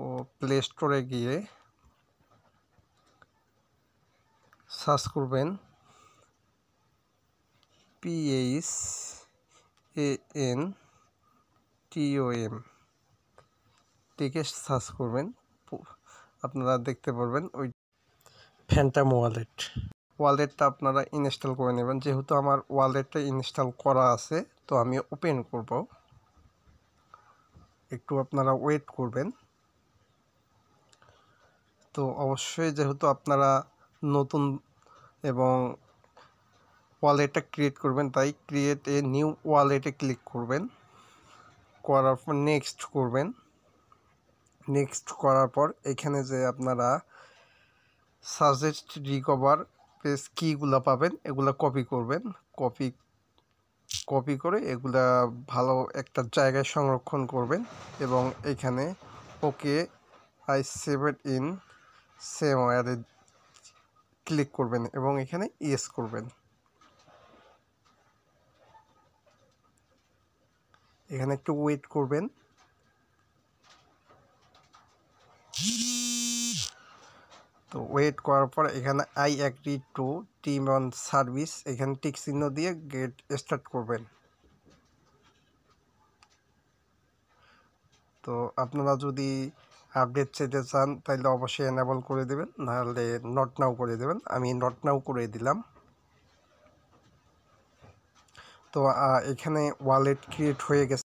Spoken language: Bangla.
ও প্লে স্টোরে গিয়ে সার্চ করবেন পিএইচ এন টিওএম টিকে সার্চ করবেন আপনারা দেখতে পারবেন ওই ফ্যান্টাম ওয়ালেট ওয়ালেটটা আপনারা ইনস্টল করে নেবেন যেহেতু আমার ওয়ালেটটা ইনস্টল করা আছে তো আমি ওপেন করব একটু আপনারা ওয়েট করবেন তো অবশ্যই যেহেতু আপনারা নতুন এবং ওয়ালেটটা ক্রিয়েট করবেন তাই ক্রিয়েট এ নিউ ওয়ালেটে ক্লিক করবেন করার পর নেক্সট করবেন নেক্সট করার পর এখানে যে আপনারা সাজেস্ট রিকভার পেজ কীগুলো পাবেন এগুলা কপি করবেন কপি কপি করে এগুলা ভালো একটা জায়গায় সংরক্ষণ করবেন এবং এখানে ওকে আই সেভ ইন সেমো এরে ক্লিক করবেন এবং এখানে এস করবেন এখানে একটু ওয়েট করবেন তো ওয়েট করার পর এখানে আই অ্যাক্টিটু টিম অন সার্ভিস এখানে টিক চিহ্ন দিয়ে গেট স্টার্ট করবেন তো আপনারা যদি আপডেট চেতে চান তাহলে অবশ্যই এনাবল করে দেবেন নাহলে নট নাও করে দেবেন আমি নট নাও করে দিলাম তো এখানে ওয়ালেট ক্রিয়েট হয়ে গেছে